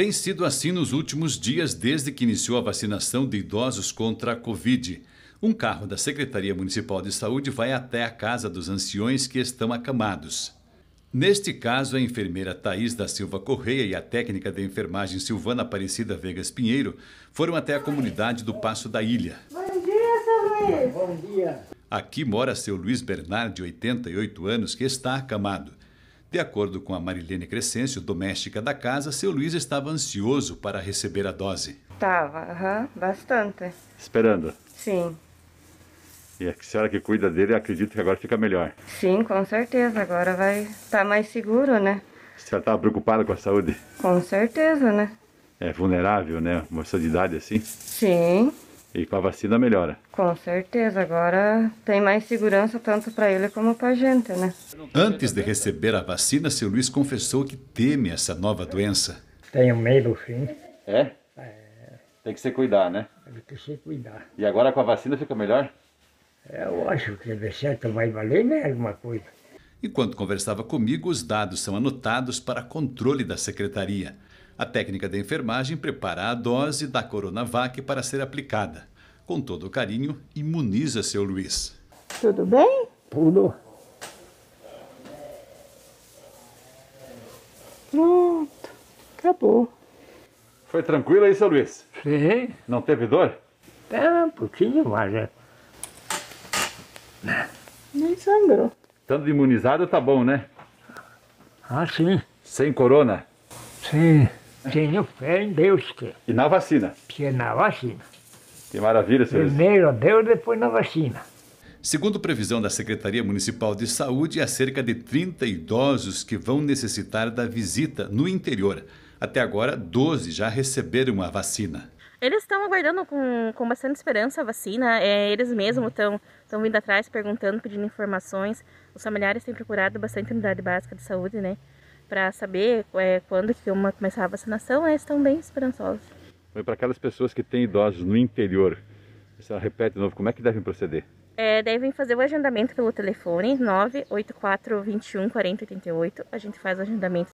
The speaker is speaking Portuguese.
Tem sido assim nos últimos dias desde que iniciou a vacinação de idosos contra a Covid. Um carro da Secretaria Municipal de Saúde vai até a casa dos anciões que estão acamados. Neste caso, a enfermeira Thais da Silva Correia e a técnica de enfermagem Silvana Aparecida Vegas Pinheiro foram até a comunidade do Passo da Ilha. Bom dia, seu Luiz! Bom dia! Aqui mora seu Luiz Bernard, de 88 anos, que está acamado. De acordo com a Marilene Crescêncio, doméstica da casa, seu Luiz estava ansioso para receber a dose. Tava, aham, uhum, bastante. Esperando? Sim. E a senhora que cuida dele, acredito que agora fica melhor. Sim, com certeza. Agora vai estar tá mais seguro, né? A senhora estava preocupada com a saúde? Com certeza, né? É vulnerável, né? Uma pessoa de idade assim? Sim. E com a vacina melhora. Com certeza, agora tem mais segurança tanto para ele como para a gente, né? Antes de receber a vacina, seu Luiz confessou que teme essa nova doença. Tenho medo, sim. É? é... Tem que se cuidar, né? Tem que se cuidar. E agora com a vacina fica melhor? É, eu acho que de certo vai valer, né? Alguma coisa. Enquanto conversava comigo, os dados são anotados para controle da secretaria. A técnica de enfermagem prepara a dose da Coronavac para ser aplicada. Com todo o carinho, imuniza seu Luiz. Tudo bem? Tudo. Pronto, acabou. Foi tranquilo aí, seu Luiz? Sim. Não teve dor? É, um pouquinho mas é. Nem sangrou. Tanto imunizado tá bom, né? Ah, sim. Sem corona? Sim. Tenho fé em Deus. Que, E na vacina. que é na vacina. Que maravilha, senhor. Primeiro a Deus, depois na vacina. Segundo previsão da Secretaria Municipal de Saúde, há é cerca de 30 idosos que vão necessitar da visita no interior. Até agora, 12 já receberam a vacina. Eles estão aguardando com, com bastante esperança a vacina, é, eles mesmos estão estão vindo atrás, perguntando, pedindo informações. Os familiares têm procurado bastante unidade básica de saúde, né? para saber é, quando que uma começar a vacinação, eles estão bem esperançosos. Foi para aquelas pessoas que têm idosos no interior, você repete de novo, como é que devem proceder? É, devem fazer o agendamento pelo telefone 984 21 40 A gente faz o agendamento